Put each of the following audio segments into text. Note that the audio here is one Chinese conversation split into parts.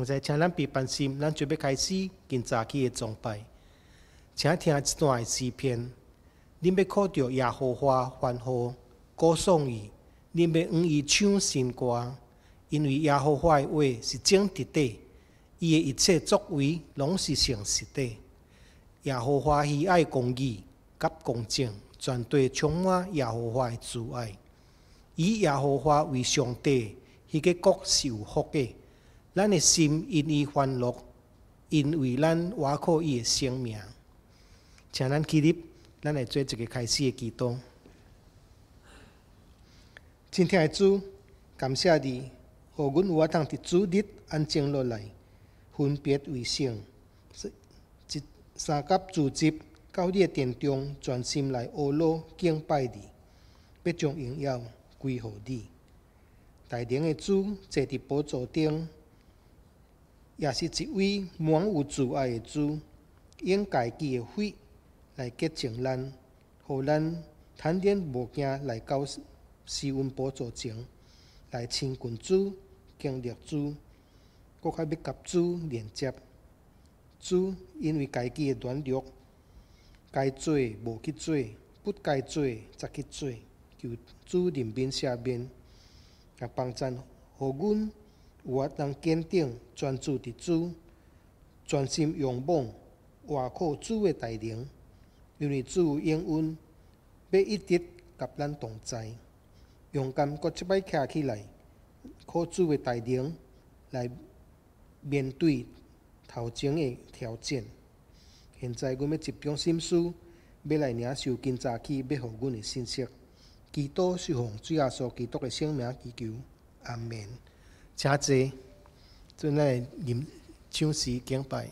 现在，请咱别烦心，咱准备开始今查己个崇拜。请听一段诗篇。恁要靠着耶和华欢呼、歌颂伊；恁要给伊唱新歌，因为耶和华的话是正直的，伊的一切作为拢是诚实的。耶和华喜爱公义、甲公正，全队充满耶和华的慈爱。以耶和华为上帝，伊个国是有福的。咱的心因伊欢乐，因为咱瓦靠伊的生命，请咱起立，咱来做一个开始的祈祷。今听的主，感谢你，互阮有法通伫主日安静落来，分别为圣，一三甲主职到你殿中，全心来阿罗敬拜你，必将荣耀归乎你。台顶的主坐伫宝座顶。也是一位满有慈爱的主，用家己的血来洁净咱，互咱坦然无惊来交施温伯座证，来亲近主、敬历主、各较要甲主连接主，因为家己的软弱，该做无去做，不该做则去做，求主另一边免，边帮助互阮。有法通坚定、专注伫主，专心仰望、外靠主诶大能。因为主永远要一直甲咱同在，勇敢搁即摆徛起来，靠主诶大能来面对头前诶挑战。现在阮要集中心思，要来领受今早起要互阮诶信息。祈祷是项：主耶稣基督诶圣名，祈求阿门。真济，阵来临唱诗敬拜。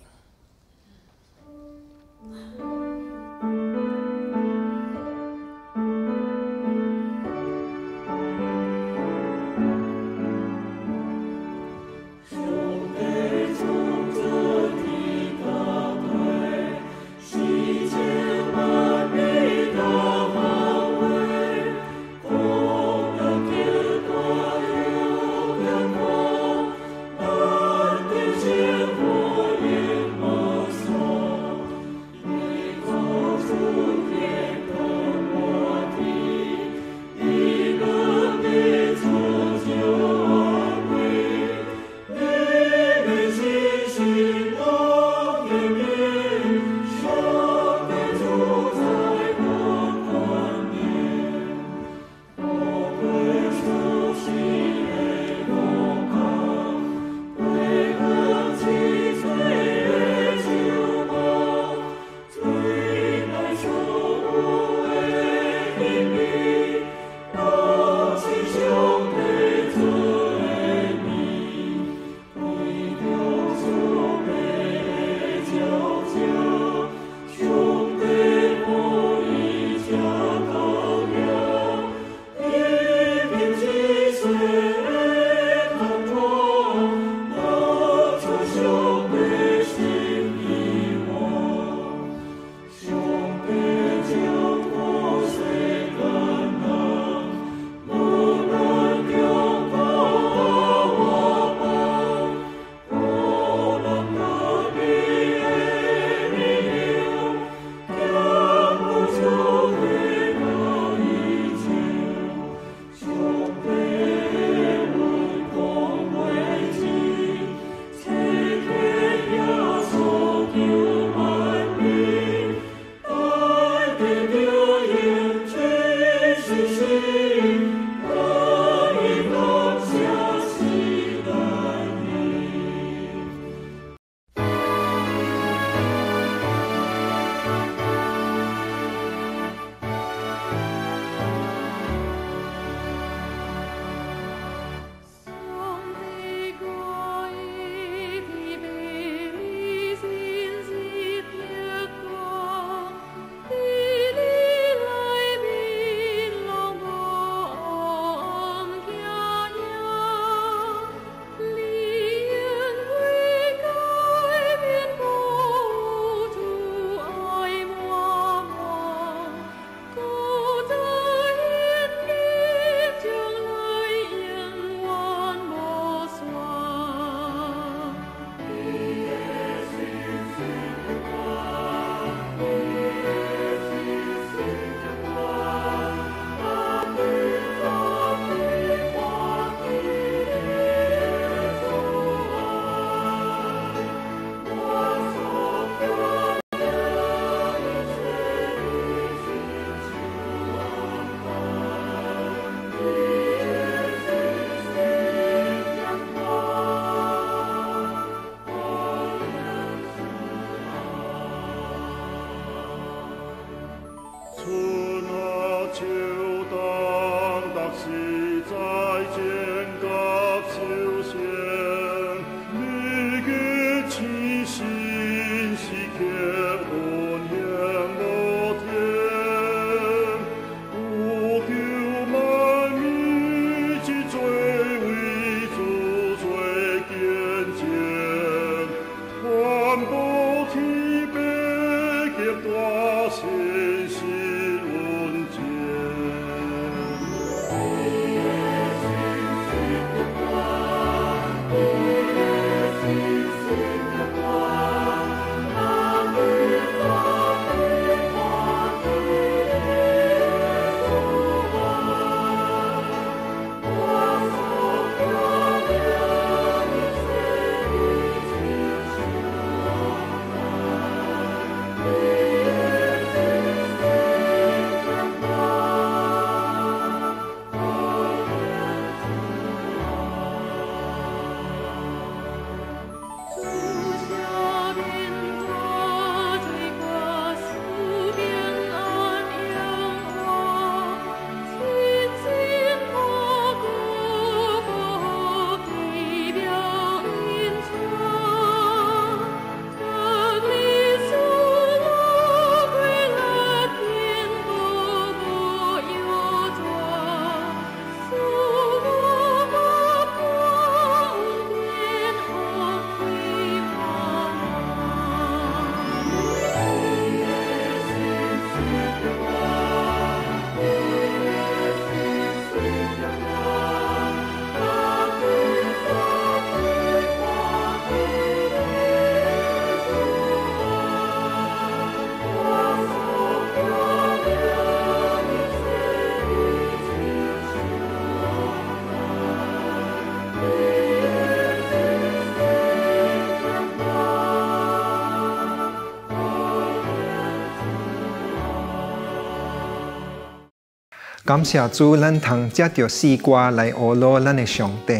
感谢主，咱通吃着西瓜来恶罗咱的上帝；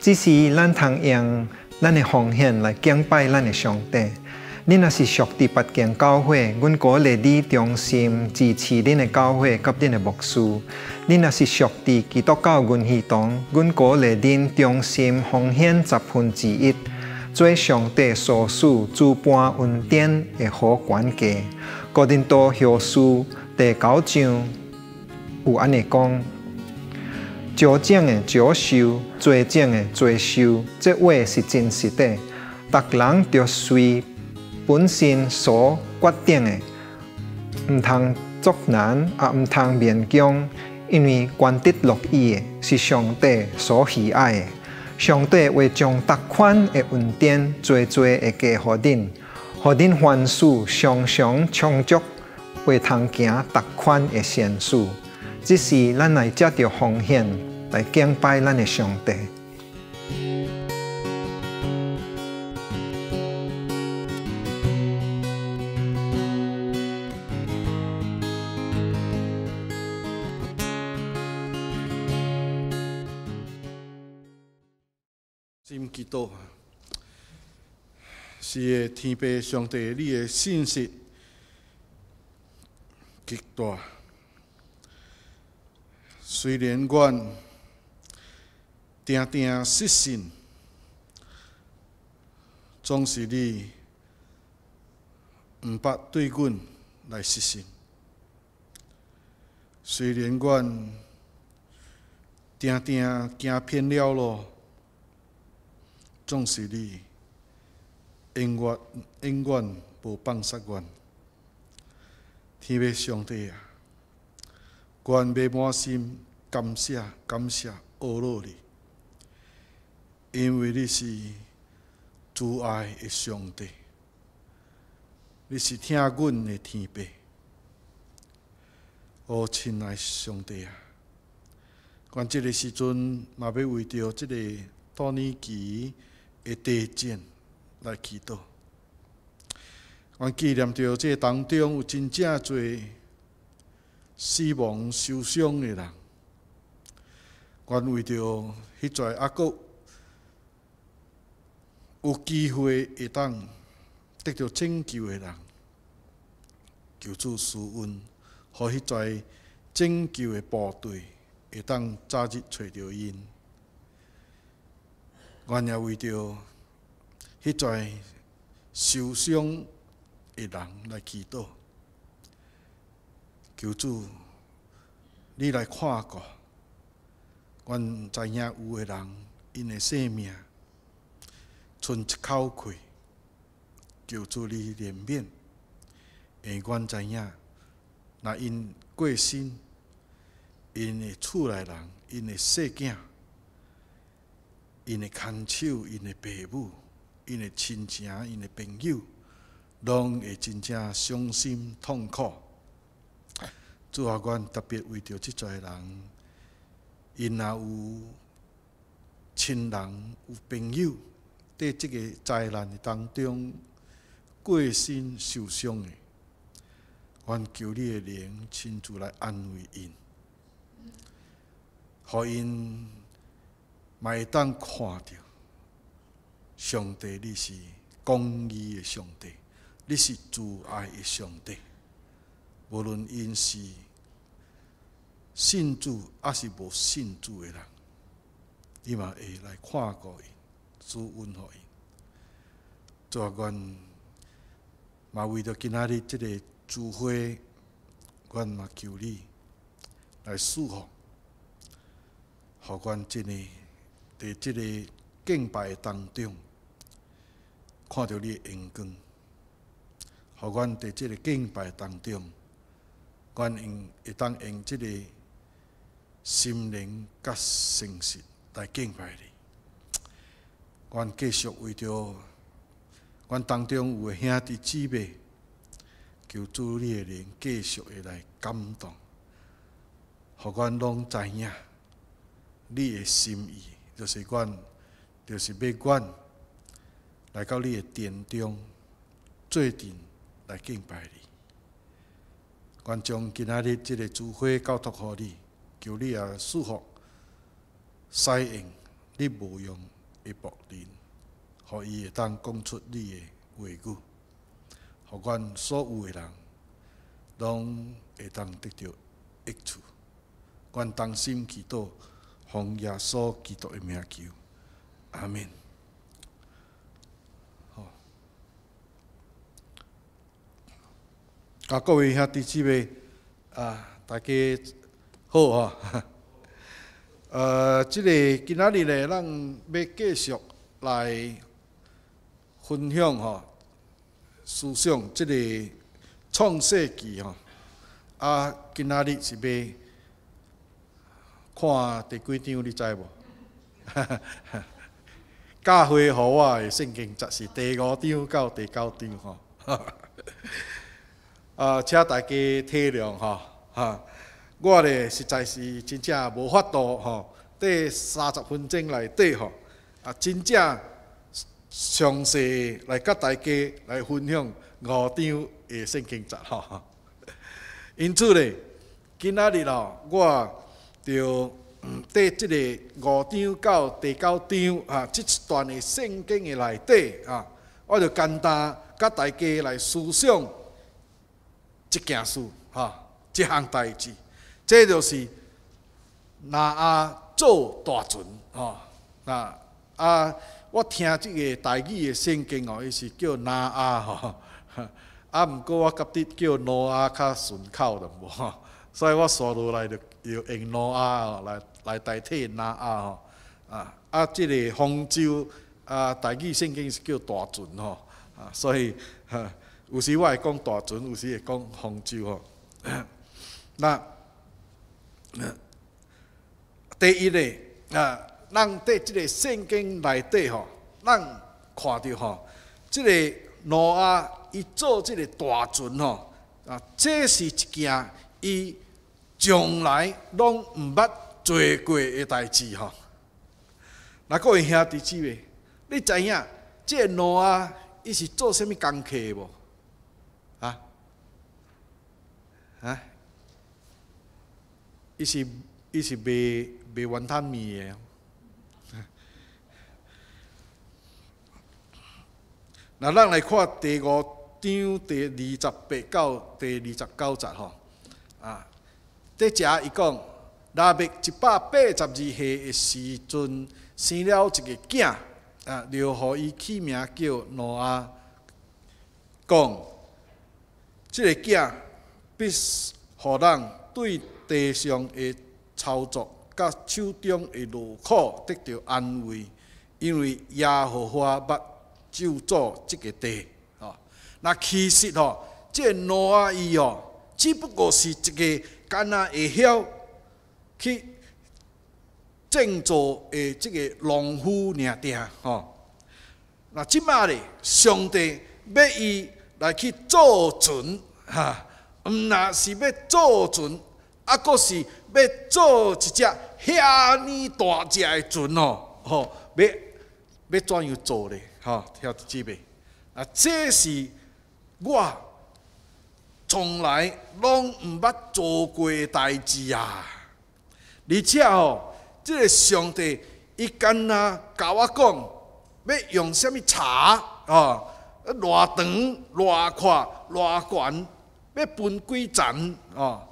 只是咱通用咱的奉献来敬拜咱的上帝。你若是属地北京教会，阮鼓励你忠心支持恁的教会及恁的牧师。你若是属地基督教阮系统，阮鼓励恁忠心奉献十分之一，做上帝所属主办恩典的好管家。哥林多后书第九章。有安尼讲：少精的少收，多精的多收，这话是真实的。逐个人着随本身所决定的，毋通作难，也毋通勉强，因为官得乐意是上帝所喜爱的。上帝会将逐款的恩典多多的给互恁，互恁凡事常常充足，会通行逐款的善事。只是咱来接受奉献，来敬拜咱的上帝。真是的，天父上帝，你的信息极大。虽然阮定定失信，总是你毋捌对阮来失信。虽然阮定定行偏了路，总是你永远永远无放手阮。特上想啊！愿特满心感谢、感谢阿罗哩，因为你是主爱的上帝，你是听阮的天父。哦，亲爱上帝啊，阮这个时阵嘛，要为着这个托尼基的地震来祈祷，阮纪念着这当中有真正侪。死亡受伤的人，愿为着迄些阿哥有机会会当得到拯救的人，求助施恩，让迄些拯救的部队会当早日找到因。愿也为着迄些受伤的人来祈祷。求主，你来看过，阮知影有诶人因诶性命剩一口气，求主你怜悯。下阮知影，若因过身，因诶厝内人、因诶细囝、因诶牵手、因诶爸母、因诶亲情、因诶朋友，拢会真正伤心痛苦。主啊，阮特别为着这些人，因若有亲人、有朋友，在这个灾难当中过身受伤的，阮求你的灵亲自来安慰因，让因会当看到，上帝，你是公义的上帝，你是慈爱的上帝。无论因是信主还是无信主诶人，伊嘛会来看顾伊，做恩惠伊。做阮嘛为着今仔日即个主会，阮嘛求你来祝福，互阮即个伫即个敬拜当中看到你诶荣光，互阮伫即个敬拜当中。阮用，会当用，即个心灵甲诚实来敬拜你。阮继续为着，阮当中有诶兄弟姊妹，求主你诶灵继续会来感动，互阮拢知影你诶心意。就是阮，就是要阮来到你诶殿中，做阵来敬拜你。我将今仔日即个烛火交托给你，求你也祝福使用你无用的布丁，互伊会当讲出你的话语，互阮所有的人，拢会当得到益处。我当心祈祷，奉耶稣基督的名求，阿门。啊，各位兄弟姊妹，啊，大家好啊！呃，这个今仔日呢，咱要继续来分享吼思想，这个创世纪吼啊，今仔日是要看第几张，你知无？教会互我诶，圣经则是第五章到第九章吼。啊，请大家体谅哈，哈，我咧实在是真正无法度吼，对三十分钟内底吼，啊，真正详细来甲大家来分享五张嘅圣经集哈。因此咧，今仔日咯，我就对即个五张到第九张啊，即一段的圣经嘅内底啊，我就简单甲大家来思想。即件事，哈，即项代志，这就是那啊做大船，哈，那啊，我听即个台语的圣经哦，伊是叫那啊，哈，啊，毋过我觉得叫挪阿较顺口淡薄，所以我刷落来就用挪阿来来代替那啊，阿，啊，啊，这个方舟啊，台语圣经是叫大船，哈，啊，所以，哈。有时我会讲大船，有时会讲方舟吼。那 第一类啊，咱在即个圣经内底吼，咱看着吼，即个挪亚伊做即个大船吼，啊，即是一件伊从来拢毋捌做过诶代志吼。那各位兄弟姊妹，你知影即个挪亚伊是做啥物工课无？啊！伊是伊是卖卖万汤米耶。那咱来看第五章第二十八到第二十九节吼，啊，在遮伊讲，拉贝一百八十二岁诶时阵，生了一个囝，啊，就互伊起名叫诺阿。讲，即个囝。必互人对地上的操作，甲手中的劳苦得到安慰，因为亚和华捌就做即个地吼？那其实吼，这挪亚伊哦，只不过是一个囡仔会晓去建造诶，即个农夫领地吼。那即卖咧，上帝要伊来去做船，哈？毋那是要做船，啊，阁是要做一只遐尼大只的船哦，吼，要要怎样做咧？哈，晓得知妹，啊，这是我从来拢毋捌做过嘅代志啊！而且哦，即个上帝伊干呐甲我讲，要用啥物茶啊？偌长、偌宽、偌高？要分几层哦？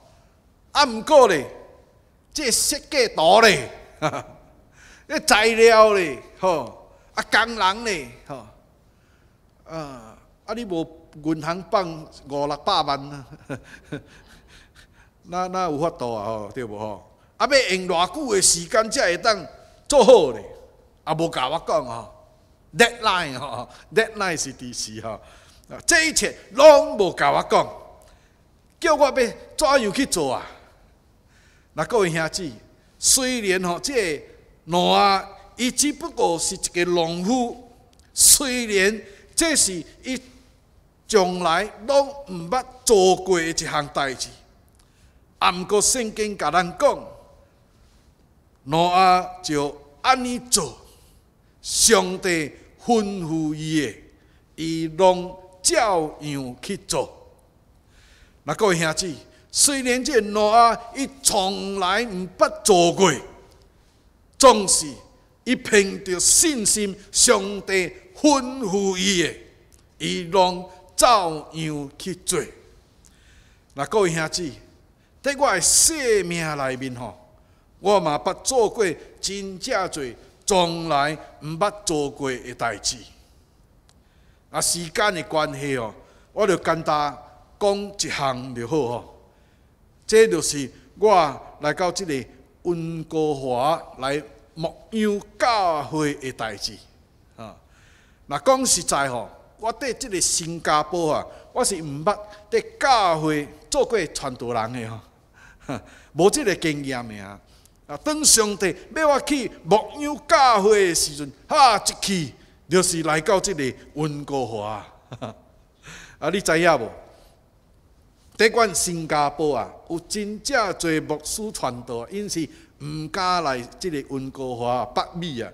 啊，毋过咧，即设计图咧，咧 材料咧，吼，啊工人咧，吼，啊啊！你无银行放五六百万啊？那有法度啊？吼，对无吼？啊，要用偌久的时间才会当做好咧？啊，无甲我讲哦，deadline 哦，deadline 是第时吼，啊，这一切拢无甲我讲。叫我要怎样去做啊？那各位兄弟，虽然吼，这诺啊，伊只不过是一个农夫，虽然这是伊从来拢毋捌做过一项代志。毋过圣经甲咱讲，诺啊就安尼做，上帝吩咐伊的，伊拢照样去做。啊，各位兄弟，虽然这诺阿，伊从来毋捌做过，总是伊凭着信心，上帝吩咐伊的，伊拢照样去做？啊，各位兄弟，在我的生命里面吼，我嘛捌做过真正侪从来毋捌做过的代志。啊，时间的关系哦，我就简单。讲一项就好吼，这就是我来到即个温哥华来牧羊教会的代志啊。那讲实在吼，我对即个新加坡啊，我是毋捌对教会做过传道人的吼，无即个经验的啊。啊，当上帝要我去牧羊教会的时阵，哈，一去就是来到即个温哥华，啊，你知影无？即款新加坡啊，有真正侪牧师传道，因是毋敢来即个温哥华北美啊，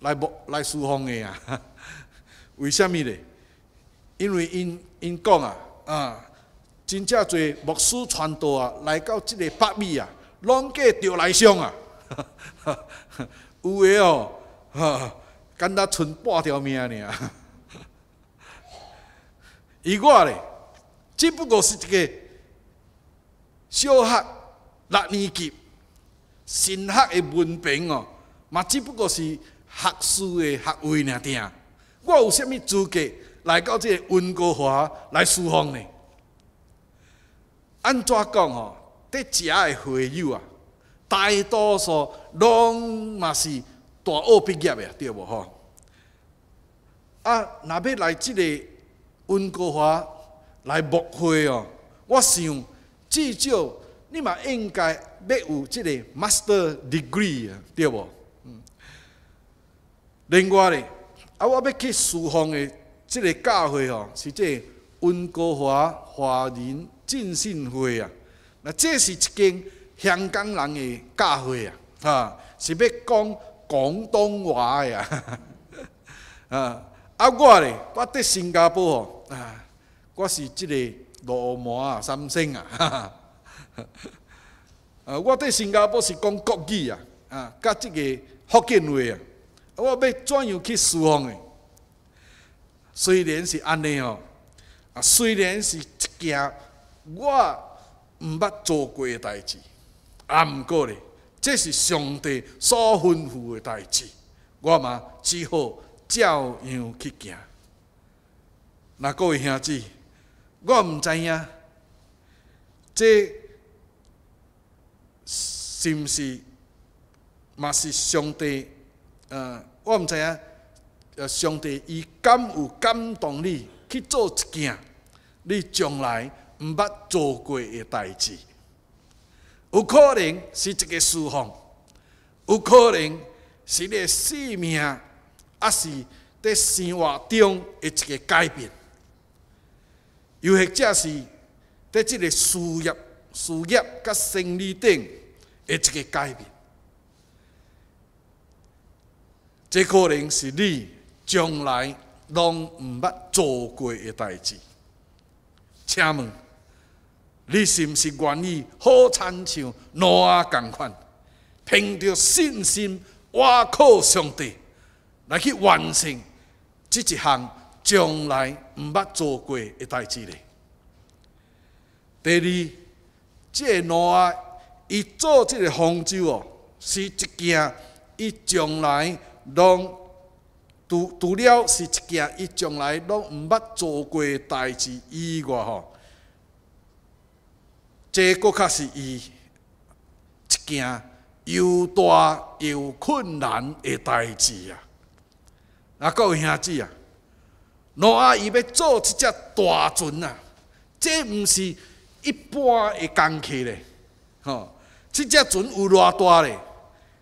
来牧来梳方的啊？为什物咧？因为因因讲啊，啊，真正侪牧师传道啊，来到即个北美啊，拢计着内伤啊，有的哦，敢若剩半条命尔。伊我咧。只不过是一个小学六年级、新学的文凭哦，嘛，只不过是学术的学位尔尔。我有甚物资格来到即个温哥华来说谎呢？安怎讲哦？伫遮的会友啊，大多数拢嘛是大学毕业的，对无吼？啊，若要来即个温哥华。来博会哦，我想至少你嘛应该要有即个 master degree 啊，对无？嗯。另外咧，啊我要去書房的即个教会哦，是即个温哥华华人浸信会啊。嗱，这是一间香港人的教会啊，啊，是要广东话的啊。啊，啊我咧，我伫新加坡啊。我是即个罗摩啊，三星啊，哈哈。呃，我对新加坡是讲国语啊，啊，甲即个福建话啊，我要怎样去释放？虽然是安尼哦，啊，虽然是一件我毋捌做过诶代志，啊，毋过咧，这是上帝所吩咐诶代志，我嘛只好照样去行。那各位兄弟。我毋知影，即是毋是，嘛是上帝？嗯，我毋知呃，上帝，伊敢有感动你去做一件你从来毋捌做过的代志？有可能是一个释放，有可能是你性命，还是伫生活中的一个改变？又或者是在这个事业、事业、甲生理顶的一个改变，这可能是你将来拢毋捌做过的代志。请问，你是毋是愿意好亲像努阿共款，凭着信心，我靠上帝，来去完成这一项？从来毋捌做过的代志咧。第二，即女个伊做即个杭州哦，是一件伊从来拢除除了是一件伊从来拢毋捌做过的代志以外吼，即个佫较是伊一件又大又困难的代志啊！阿有兄弟啊！老阿姨要做七只大船啊，这毋是一般的工具嘞，吼！七只船有偌大嘞。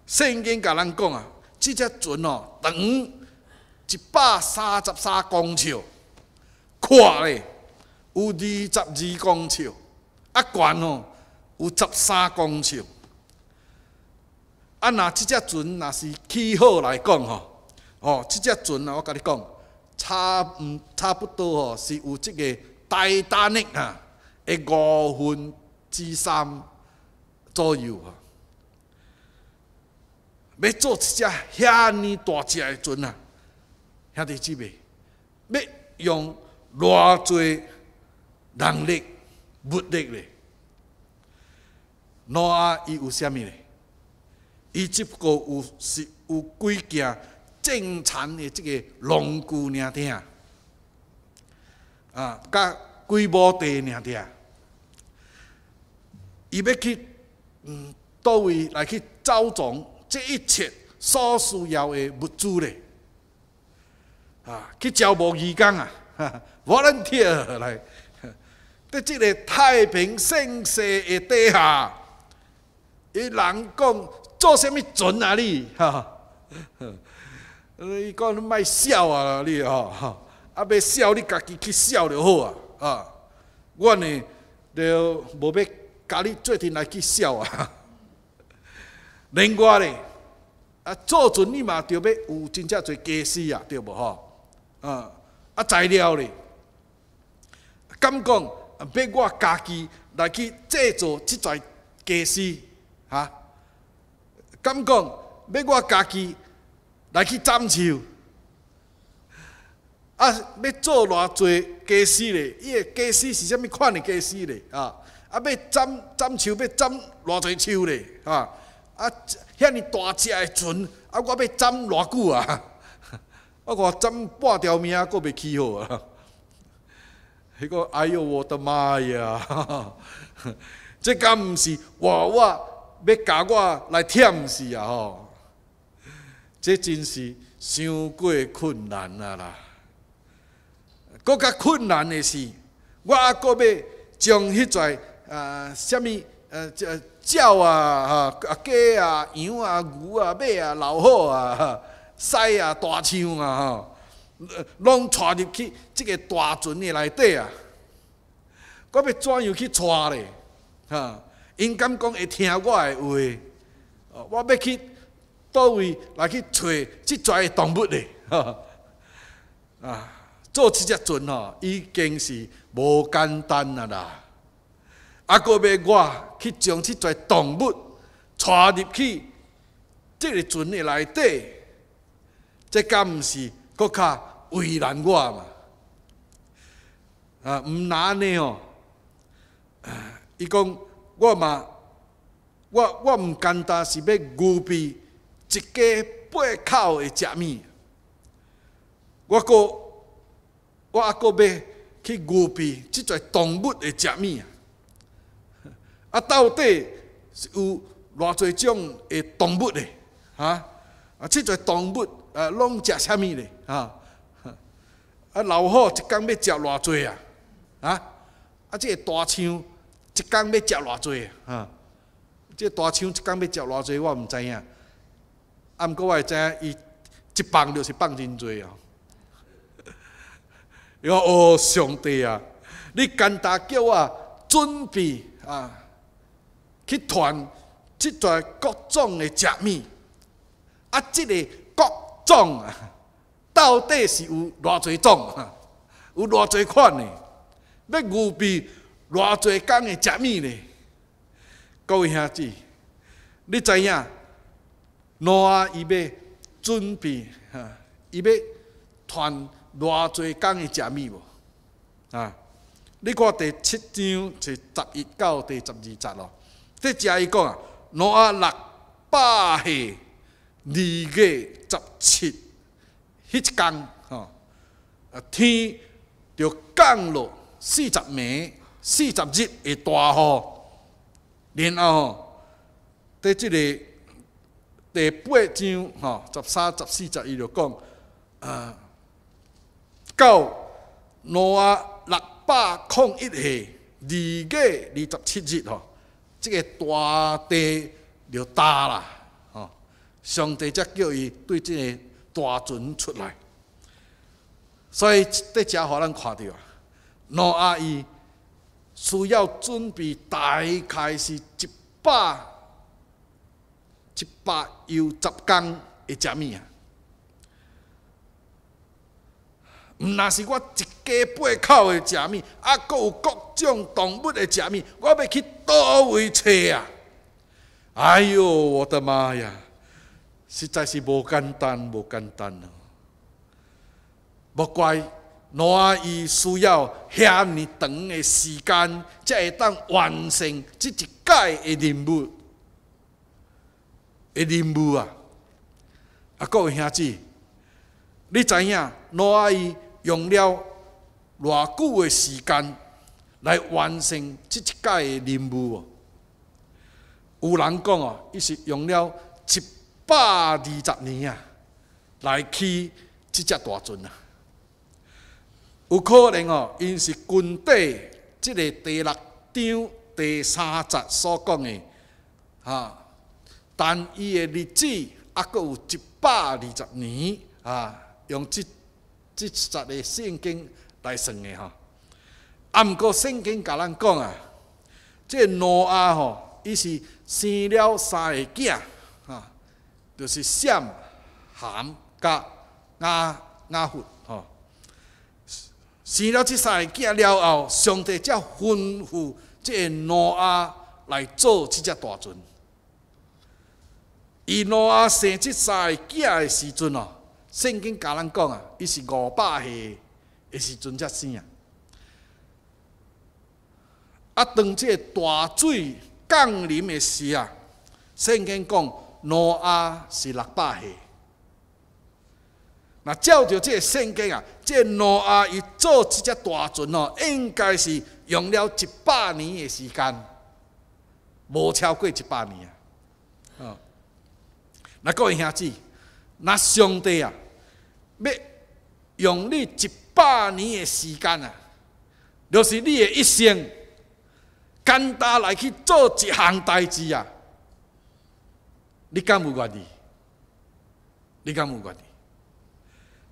先经甲人讲啊，七只船哦，长一百三十三公尺，宽嘞有二十二公尺，啊悬哦有十三公尺。啊，若七只船若是起好来讲吼，吼七只船啊，我甲你讲。差唔差不多哦，是有只个大单力啊，系五分之三左右啊。要做只咁呢大只嘅船啊，兄弟姊妹，要用偌多人力，人力嚟。偌阿伊有下面咧？伊只不过有是有几件。正常的这个农具，尔听啊，甲几亩地，尔听，伊要去，嗯，倒位来去造种，这一切所需要的物资咧，啊，去招募义工啊，哈，无 e 跳来，在这个太平盛世的底下，伊人讲做虾米准啊，你哈。你讲你卖痟啊，你吼，啊要痟你家己去痟就好啊。啊，我呢，就无要家你做阵来去痟啊。另外呢，啊做船你嘛要要有真正做家私啊，对无吼？啊，啊材料呢，敢讲要我家己来去制作即些家私，哈？敢讲要我家己？来去斩树，啊！要做偌侪家私咧？伊个家私是啥物款的家私咧？啊！啊！要斩斩树，要斩偌侪树咧？啊！啊！遐尼大只的船，啊！我要斩偌久啊？啊，我讲斩半条命，阁未起好啊？迄 个，哎哟，我的妈呀！这敢毋是娃娃要教我来舔死啊？吼！这真是太过困难啦！更加困难的是，我还搁要将迄些啊，什么呃，鸟啊，哈，鸡啊，羊啊，牛啊，马啊，老虎啊，哈，狮啊，大象啊，哈，拢带入去这个大船的内底啊！我要怎样去带咧？哈，应该讲会听我的话。我要去。到位来去找即些动物嘞，啊！做即只船哦，已经是无简单啊啦！啊，佮要我去将即些动物带入去即个船的内底，即敢毋是佮较为难我嘛？啊，毋难呢哦，伊讲我嘛，我我毋简单是要牛逼。一家八口会食物。我讲，我阿要去牛皮，即跩动物会食物啊？啊，到底是有偌侪种个动物呢？啊啊，即跩动物啊，拢食啥物呢？啊啊，老虎一工要食偌侪啊？啊啊，即个大象一工要食偌侪？啊，即个大象一工要食偌侪？我毋知影。啊，过我会知，伊一放就是放真多啊！哦，上帝啊！你干焦叫我准备啊，去传、即传各种的食物，啊，即个各种啊，到底是有偌侪种啊？有偌侪款呢？要牛逼偌侪工的食物呢？各位兄弟，你知影？哪啊！伊要准备哈，伊要传偌济天的食米无？啊！你看第七章是十一到第十二节咯。在遮伊讲啊，哪啊六八下二月十七，迄一天吼，啊天就降落四十米、四十日的大雨，然后在即个。第八章，吼，十三、十四、十二就讲，啊，到诺阿六百零一岁，二月二十七日，吼，这个大地就塌啦，吼，上帝才叫伊对这个大船出来，所以这家伙咱看到，诺阿伊需要准备大概是一百。一百又十天会食物啊？毋那是我一家八口的食物，还佫有各种动物的食物，我要去倒位找啊！哎哟，我的妈呀！实在是无简单，无简单哦。不怪我伊需要遐尼长的时间，才会当完成即一届的任务。的任务啊，啊，各位兄弟，你知影罗阿姨用了偌久的时间来完成这一届的任务？有人讲哦，伊是用了七百二十年啊，来去这只大船啊。有可能哦，因是军队即个第六章第三节所讲的哈。但伊的日子还佫有一百二十年啊，用这即十个圣经来算的吼。不过圣经甲咱讲啊，个挪亚吼，伊是生了三个囝，哈，就是闪、含、甲亚、亚伯吼。生了这三个囝了后，上帝才吩咐这挪亚来做即只大船。伊诺亚生即三子的时阵哦，圣经教人讲啊，伊是五百岁，的时阵才生啊。啊，当这大水降临的时啊，圣经讲诺亚是六百岁。那照着这圣经啊，这诺亚伊做即只大船哦，应该是用了一百年的时间，无超过一百年啊。那各位兄弟，那上帝啊，要用你一百年的时间啊，就是你的一生，简单来去做一项代志啊！你敢有愿意？你敢有愿意？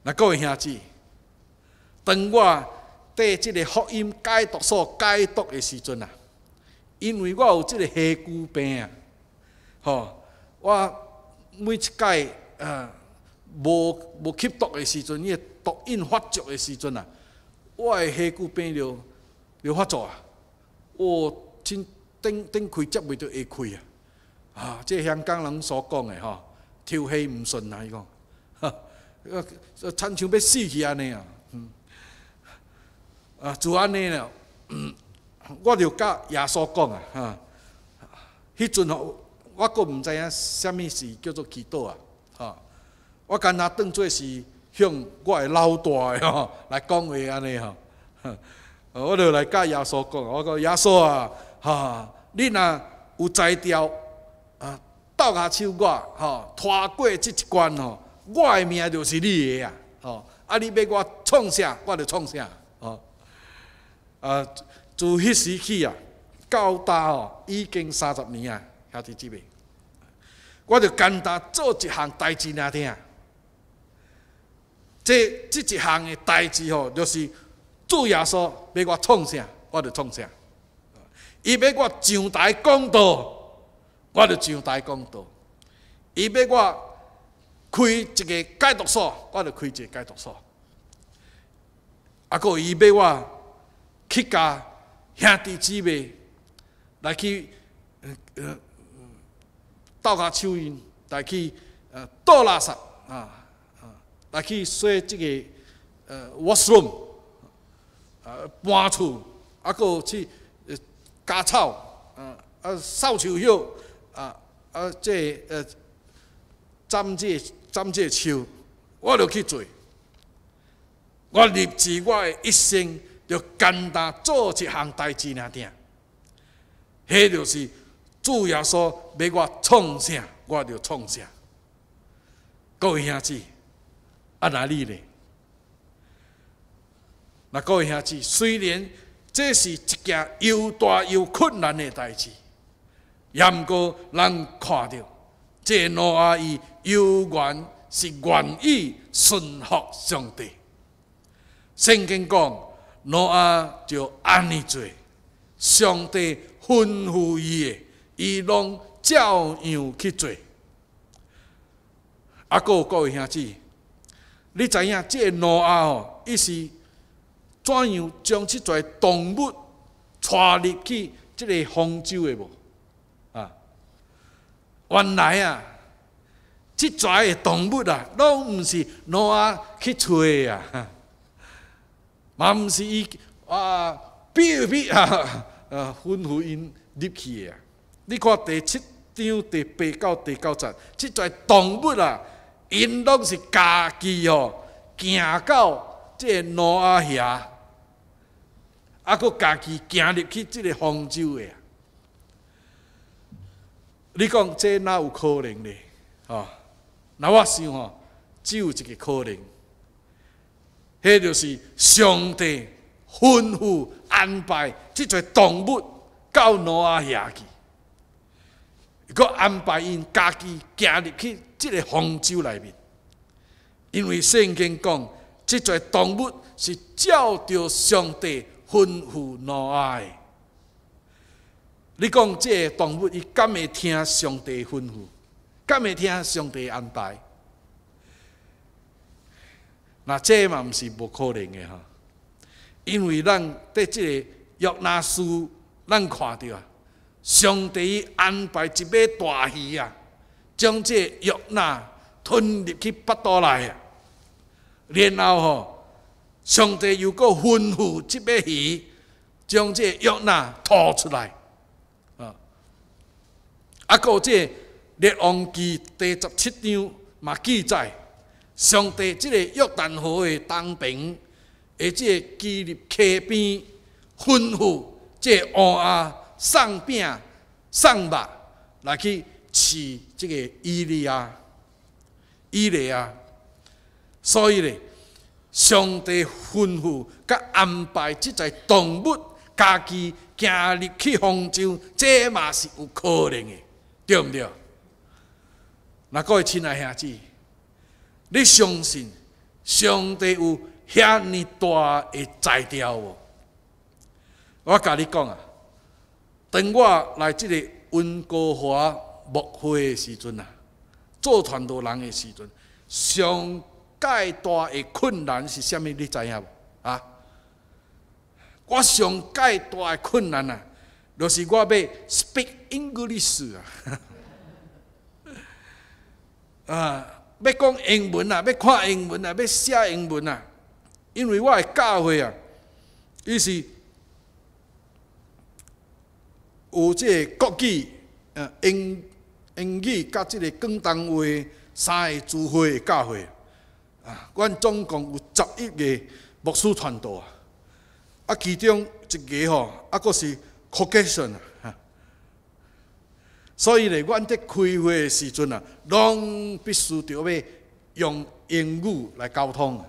那各位兄弟，当我对即个福音解读所解读的时阵啊，因为我有即个黑骨病啊，吼，我。每一届，呃，无无吸毒的时阵，伊个毒瘾发作的时阵啊，我的下骨病就就发作啊，我，先顶顶开接袂就下开啊，啊，即香港人所讲的吼，抽气毋顺啊，伊个，呵，呃，亲像要死去安尼啊，啊，就安尼了，我就甲耶稣讲啊，哈，迄阵吼。我阁毋知影虾物是叫做祈祷啊！吼，我干那当做是向我的老大的吼来讲话安尼吼，我就来甲耶稣讲，我讲耶稣啊，哈，你若有才调啊，斗下手我，吼，拖过即一关哦，我的命就是你的啊，吼，啊你要我创啥，我就创啥，吼，啊，自迄时起啊，到大哦已经三十年啊，兄弟姊妹。我就简单做一项代志啦，听。这这一项的代志吼，就是主耶稣，要我创啥，我就创啥。伊要我上台讲道，我就上台讲道。伊要我开一个解毒所，我就开一个解毒所。啊，佮伊要我去教兄弟姊妹来去，倒垃手印，来去呃倒垃圾啊，啊来去洗这个呃 washroom，啊搬厝，啊个去呃割草，啊啊扫树叶，啊啊这呃斩这斩这树，我就去做。我立志，我的一生要简单做一项代志呢，听。那就是。主耶稣，要我创啥，我就创啥。各位兄弟，啊，哪里呢？那各位兄弟，虽然这是一件又大又困难的代志，也毋过咱看到，这诺阿伊有缘是愿意顺服上帝。圣经讲，诺阿就安尼做，上帝吩咐伊的。伊拢照样去做。阿哥各位兄弟，你知影即个挪阿哦，伊是怎样将即些动物带入去即个杭州的无？啊，原来啊，即些动物啊，拢毋是挪阿去揣的啊，嘛毋是伊啊，卑微啊，啊，吩咐因入去的。你看第七章、第八到第九节，即跩动物啊，因拢是家己哦，行到即个挪阿遐，啊，佮家己行入去即个方州个。你讲即哪有可能呢？哦，那我想吼，只有一个可能，迄就是上帝吩咐安排即跩动物到挪阿遐去。伊果安排因家己行入去即个方州内面，因为圣经讲，即些动物是照着上帝吩咐挪的。你讲即个动物伊敢会听上帝吩咐？敢会听上帝安排？那这嘛毋是无可能的哈，因为咱在即个约拿书，咱看着啊。上帝安排一尾大鱼啊，将这约拿吞入去腹肚内啊。然后吼，上帝又搁吩咐这尾鱼将这约拿吐出来啊。啊，个即列王记第十七章嘛记载，上帝即个约旦河的东边，而个建立溪边，吩咐这乌鸦。送饼、送肉来去饲即个伊利亚、伊利亚，所以咧，上帝吩咐甲安排，即在动物家己行入去方舟，这嘛是有可能的，对毋对？那各位亲爱兄弟，你相信上帝有遐尼大嘅才调？我甲你讲啊。等我来即个温哥华募会的时阵啊，做传道人的时阵，上阶大的困难是啥物？你知影无？啊，我上阶大的困难啊，就是我要 speak English 啊，啊，要讲英文啊，要看英文啊，要写英文啊，因为我的教会啊，伊是。有即个国际，呃，英英语甲即个广东话三个聚会教会，啊，阮总共有十一个牧师团队啊，啊，其中一个吼，啊，个是 Caucasian 啊，所以咧，阮伫开会时阵啊，拢必须着要用英语来沟通。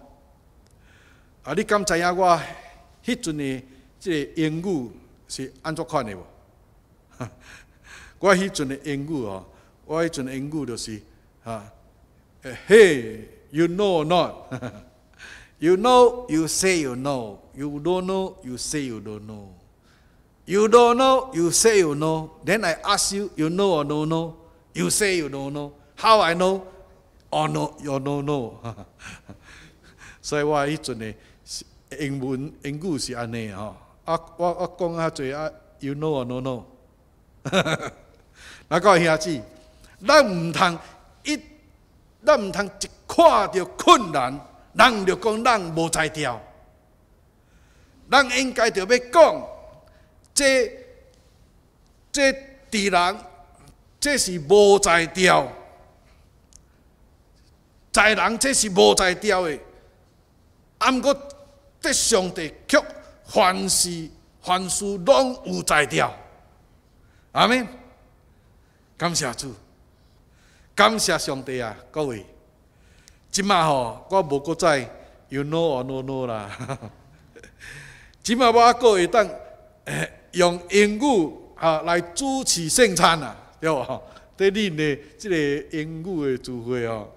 啊，你敢知影我迄阵的即个英语是安怎看的无？我一阵的英语哦，我一阵英语就是啊，Hey，you know or not？You know，you say you know。You don't know，you say you don't know。You don't know，you say you know。Then I ask you，you know or no no？You say you don't know。How I know？Or no，you no no。所以，我一阵的英文英语是安尼哦。我我我讲下最啊，you know or no no？哪 个兄弟？咱毋通一，咱毋通一看到困难，人就讲咱无才调。咱应该就要讲，这这敌人，这是无才调，在人这是无才调的。啊，毋过得上帝曲凡事凡事拢有才调。阿门，感谢主，感谢上帝啊！各位，即马吼，我无够再，you know or no no 啦。即马我阿哥会当用英语啊来主持圣餐啊，对不？对恁的即个英语的聚会哦，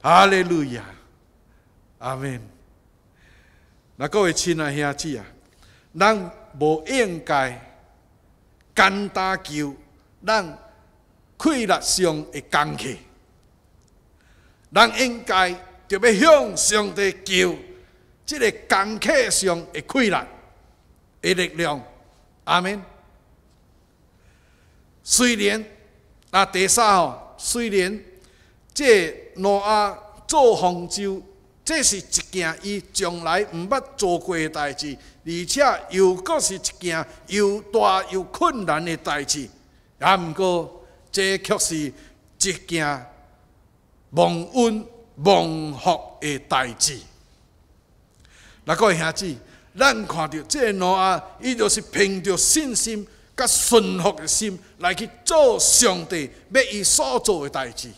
哈利路亚，阿门。那各位亲啊兄弟啊，咱无应该。简单求咱快乐上的功课，人应该就要向上的求即个功课上的快乐的力量，阿弥。虽然啊，第三吼，虽然这两下做方招。这是一件伊从来毋捌做过诶代志，而且又搁是一件又大又困难诶代志。也毋过，这却是一件忘恩忘福诶代志。六个兄弟，咱看到这两下，伊就是凭着信心甲顺服诶心来去做上帝要伊所做诶代志。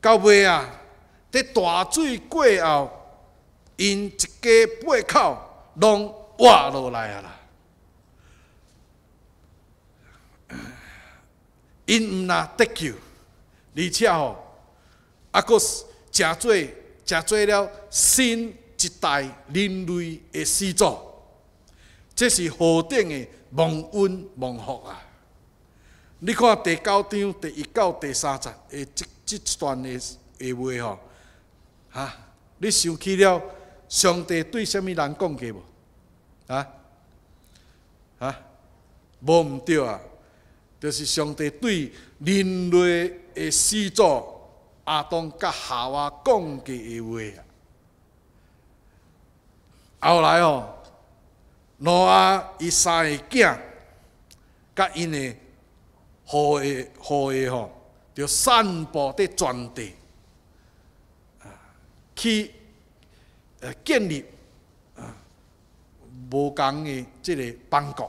到尾啊！伫大水过后，因一家八口拢活落来啊啦！因毋若得救，而且吼，阿佫是真做食做了新一代人类的始祖，这是何等的蒙恩蒙福啊！你看第九章第一到第三十的这这段的的话吼。啊，你想起了上帝对啥物人讲过无？啊啊，无毋对啊，就是上帝对人类的始祖阿当甲夏娃讲过的话啊。后来哦，挪亚伊三个囝，甲因的荷的荷的吼，就散布伫全地。去呃建立啊无共的即个邦国，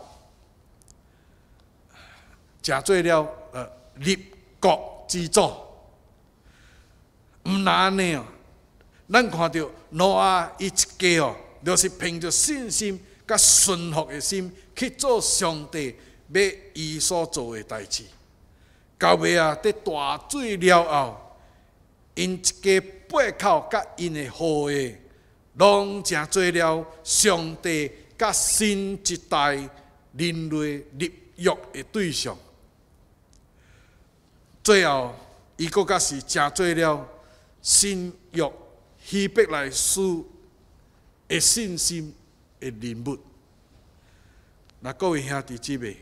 得做了呃立国之祖，安尼哦，咱看到伊一家哦，就是凭着信心甲顺服的心去做上帝要伊所做诶代志。到尾啊，伫大罪了后，因一家。背靠甲因的河的，拢诚做了上帝甲新一代人类立约的对象。最后，伊国甲是诚做了新约希伯来书的信心的人物。那各位兄弟姊妹，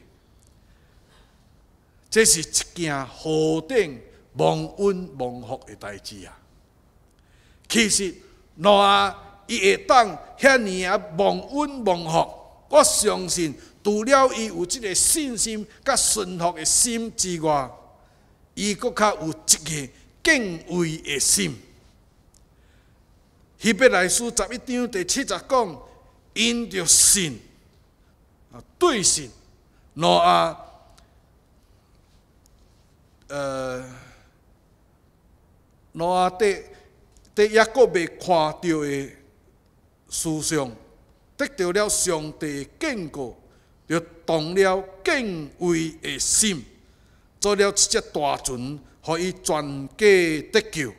这是一件何等忘恩忘福的代志啊！其实，诺阿伊会当遐尔啊忘恩忘义，我相信除了伊有即个信心甲顺服的心之外，伊佫较有一个敬畏的心。希伯来书十一章第七十讲，因着信啊对信，诺阿，呃，诺阿对。伫一个被看到的思想，得到了上帝的警告，就动了敬畏的心，做了一只大船，予伊全家得救。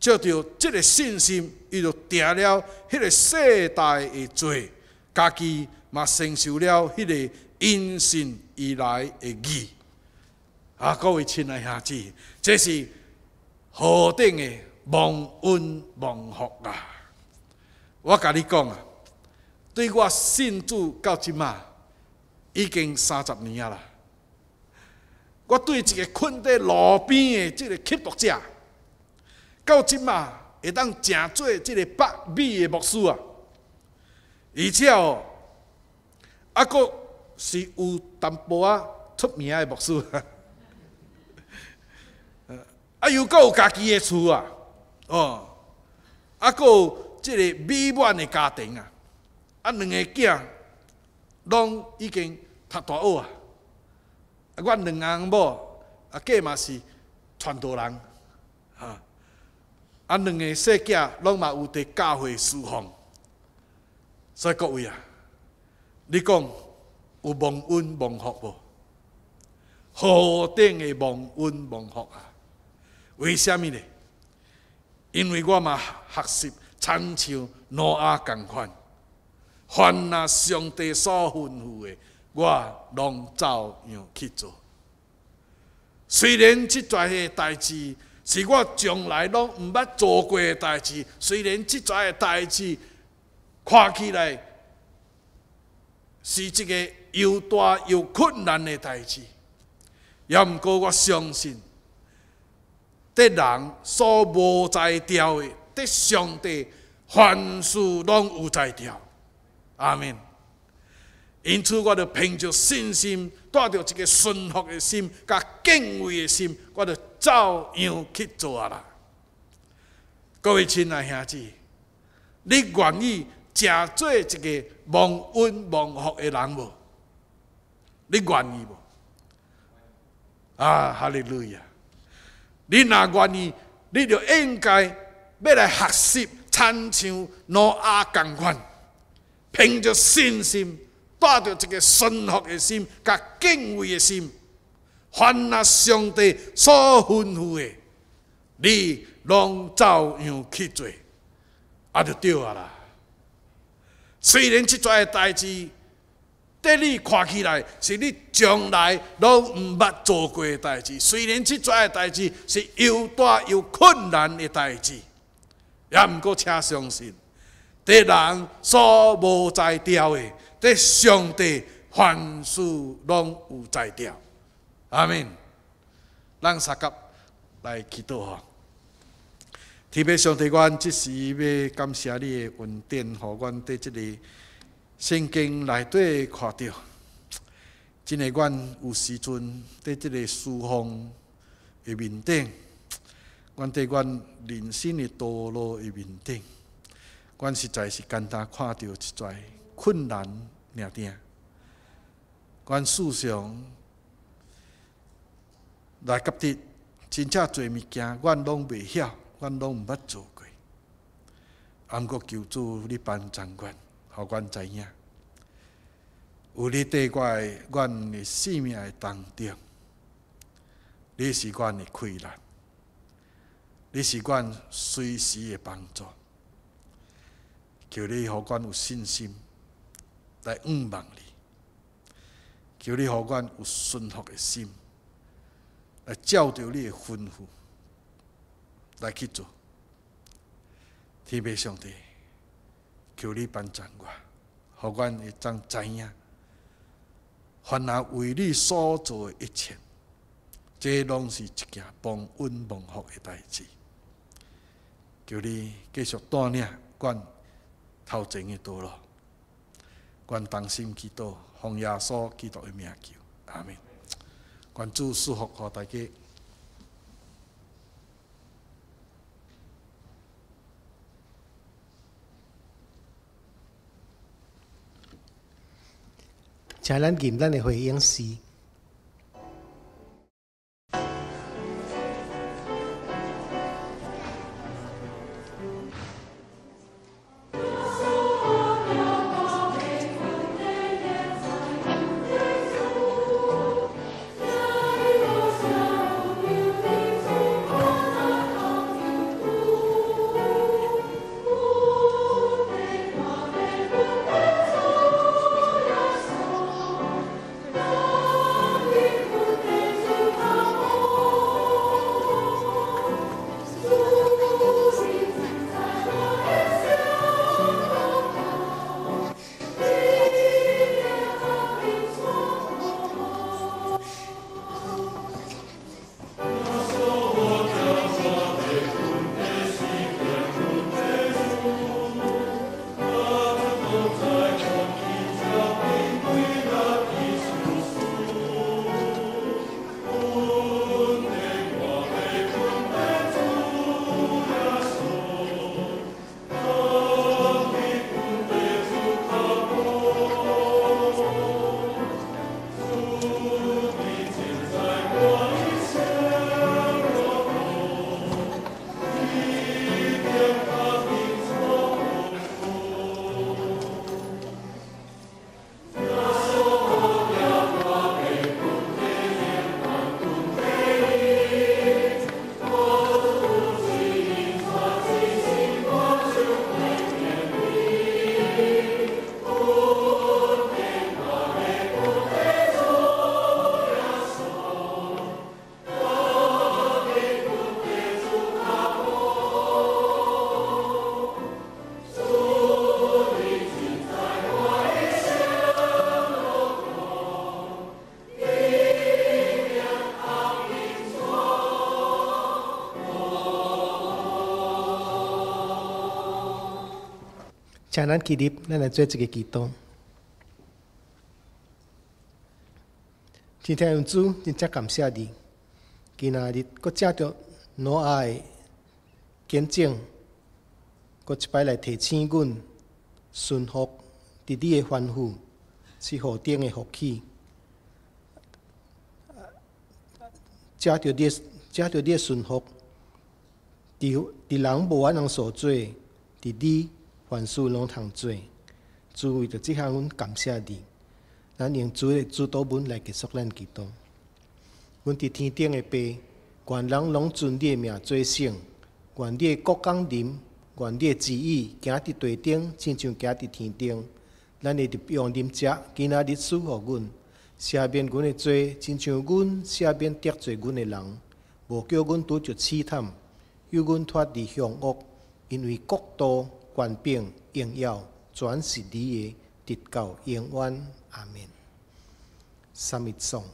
照着这个信心，伊就定了迄个世代的罪，家己嘛承受了迄个因信而来的义。啊，各位亲爱的兄弟，这是何等的！忘恩忘福啊！我甲你讲啊，对我信主到即嘛已经三十年啊啦。我对一个困在路边的即个吸毒者，到即嘛会当真做即个百米的牧师啊，而且哦，阿佫是有淡薄仔出名的牧师啊，啊又佫有家己的厝啊。哦，啊，个即个美满的家庭啊，啊，两个囝拢已经读大学啊，啊，阮两翁某啊，计嘛是传道人，啊，啊，两个细囝拢嘛有伫教诲、书房。所以各位啊，你讲有忘恩忘福无？何等的忘恩忘福啊？为什物呢？因为我嘛学习，参照诺亚同款，凡那上帝所吩咐的，我拢照样去做。虽然即些代志是我从来拢毋捌做过的代志，虽然即些代志看起来是一个又大又困难的代志，也毋过我相信。的人所无在调的，上帝凡事拢有在调。阿门。因此，我着凭着信心，带着一个顺服的心，甲敬畏的心，我着照样去做啊啦。各位亲爱兄弟，你愿意成做一个忘恩忘福的人无？你愿意无？啊，哈利路亚！你若愿意，你就应该要来学习，参像挪亚同款，凭着信心，带着一个顺服的心，甲敬畏的心，凡那上帝所吩咐的，你拢照样去做，也就对啊啦。虽然即些代志，对你看起来是你从来拢毋捌做过诶代志，虽然即跩代志是又大又困难诶代志，也毋过请相信，敌人所无在调诶，对上帝凡事拢有在调。阿门。咱参加来祈祷吼，特别上帝，阮即时要感谢你诶恩典，互阮伫即里。圣经内底看到，真诶，阮有时阵伫即个书方的面顶，阮伫阮人生的道路的面顶，阮实在是简单看到一跩困难物件。阮思想来甲的，真正做物件，阮拢未晓，阮拢毋捌做过。安国求助你帮长官。互阮知影。有你伫我阮诶生命诶当中，你是阮诶困难，你是阮随时诶帮助。求你互阮有信心来仰望你，求你互阮有顺服诶心来照着你诶吩咐来去做，天父上帝。求你帮助我，互阮会将知影。凡我为你所做一切，这拢是一件帮恩帮福的代志。求你继续带领，阮头前的道路，阮同心祈祷，奉耶稣基督的名求。阿门。关注、祝福，靠大家。咱咱简单的回应是。今天纪咱来做一个祈祷。今天主，真真感谢你，今日你佮真着老爱、坚贞，佮一摆来提醒阮，顺服，伫你吩咐，是何等的福气。真着你，真着你，顺服，伫伫人无法能所做，伫你。凡事拢通做，只为着即项，阮感谢你。咱用主的主导文来结束咱祈祷。阮伫天顶的飞，愿人拢尊你的名做圣。愿你国降人，愿你旨意行伫地顶，亲像行伫天顶。咱会用啉食，今仔日赐予阮赦免阮的罪，亲像阮赦免得罪阮的人，无叫阮拄着试探，有阮脱离凶恶，因为国度。官兵应要全是你的，直到永远下面。三颂。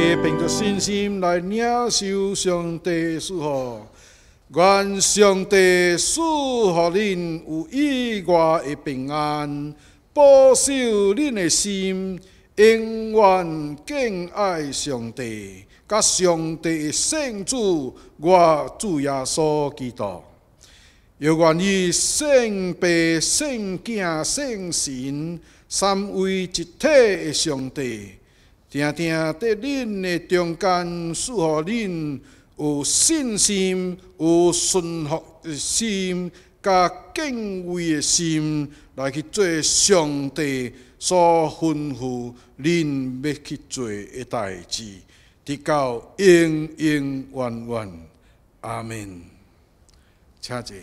借凭着信心来领受上帝的福，愿上帝赐福您有意外的平安，保守您的心，永远敬爱上帝，甲上帝的圣主，我主耶稣基督，又愿意圣父、圣子、圣神三位一体的上帝。听听在恁的中间，赐予恁有信心、有顺服的心、加敬畏的心，来去做上帝所吩咐恁要去做的代志，直到永永远远。阿门。请坐。